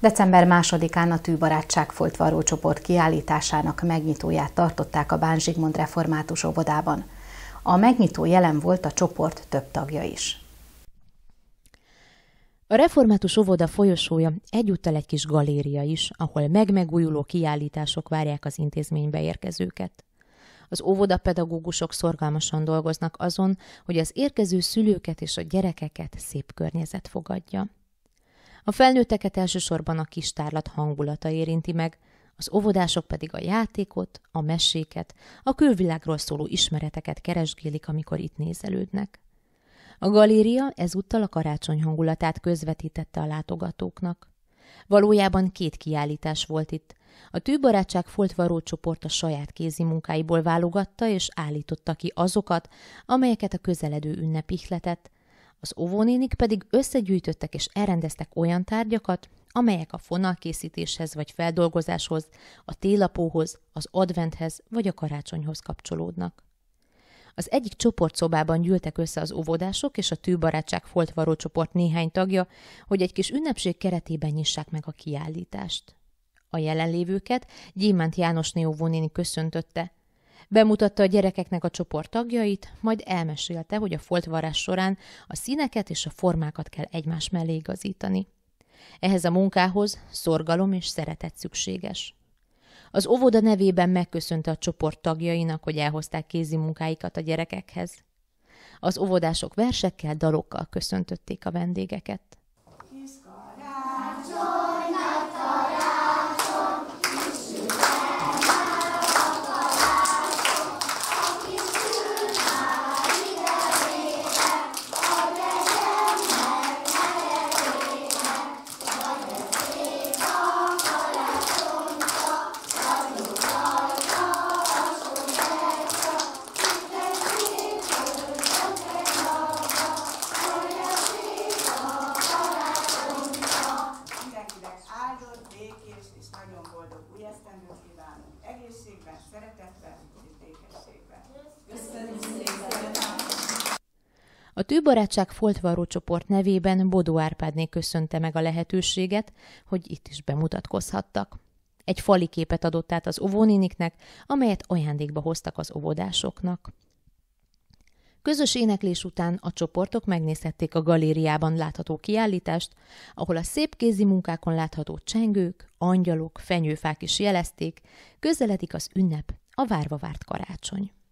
December 2-án a Tűbarátság Foltvaró csoport kiállításának megnyitóját tartották a Bán Zsigmond református óvodában. A megnyitó jelen volt a csoport több tagja is. A református óvoda folyosója egyúttal egy kis galéria is, ahol megmegújuló kiállítások várják az intézménybe érkezőket. Az óvodapedagógusok szorgalmasan dolgoznak azon, hogy az érkező szülőket és a gyerekeket szép környezet fogadja. A felnőtteket elsősorban a kistárlat hangulata érinti meg, az óvodások pedig a játékot, a meséket, a külvilágról szóló ismereteket keresgélik, amikor itt nézelődnek. A galéria ezúttal a karácsony hangulatát közvetítette a látogatóknak. Valójában két kiállítás volt itt. A tűbarátság foltvaró csoport a saját kézi munkáiból válogatta és állította ki azokat, amelyeket a közeledő ünnep ihletett, az óvónénik pedig összegyűjtöttek és elrendeztek olyan tárgyakat, amelyek a fonalkészítéshez vagy feldolgozáshoz, a télapóhoz, az adventhez vagy a karácsonyhoz kapcsolódnak. Az egyik csoportszobában gyűltek össze az óvodások és a tűbarátság foltvaró csoport néhány tagja, hogy egy kis ünnepség keretében nyissák meg a kiállítást. A jelenlévőket Gyémánt János óvónéni köszöntötte, Bemutatta a gyerekeknek a csoport tagjait, majd elmesélte, hogy a foltvarás során a színeket és a formákat kell egymás mellé igazítani. Ehhez a munkához szorgalom és szeretet szükséges. Az óvoda nevében megköszönte a csoport tagjainak, hogy elhozták kézi munkáikat a gyerekekhez. Az óvodások versekkel, dalokkal köszöntötték a vendégeket. békés és nagyon boldog új esztendőt kívánunk. Egészségben, szeretetben és békességben. Köszönjük szépen! A Tűbarátság Foltvaró csoport nevében Bodó Árpádné köszönte meg a lehetőséget, hogy itt is bemutatkozhattak. Egy fali képet adott át az óvóniniknek, amelyet ajándékba hoztak az óvodásoknak. Közös éneklés után a csoportok megnézhették a galériában látható kiállítást, ahol a szép kézi munkákon látható csengők, angyalok, fenyőfák is jelezték, közeledik az ünnep, a várva várt karácsony.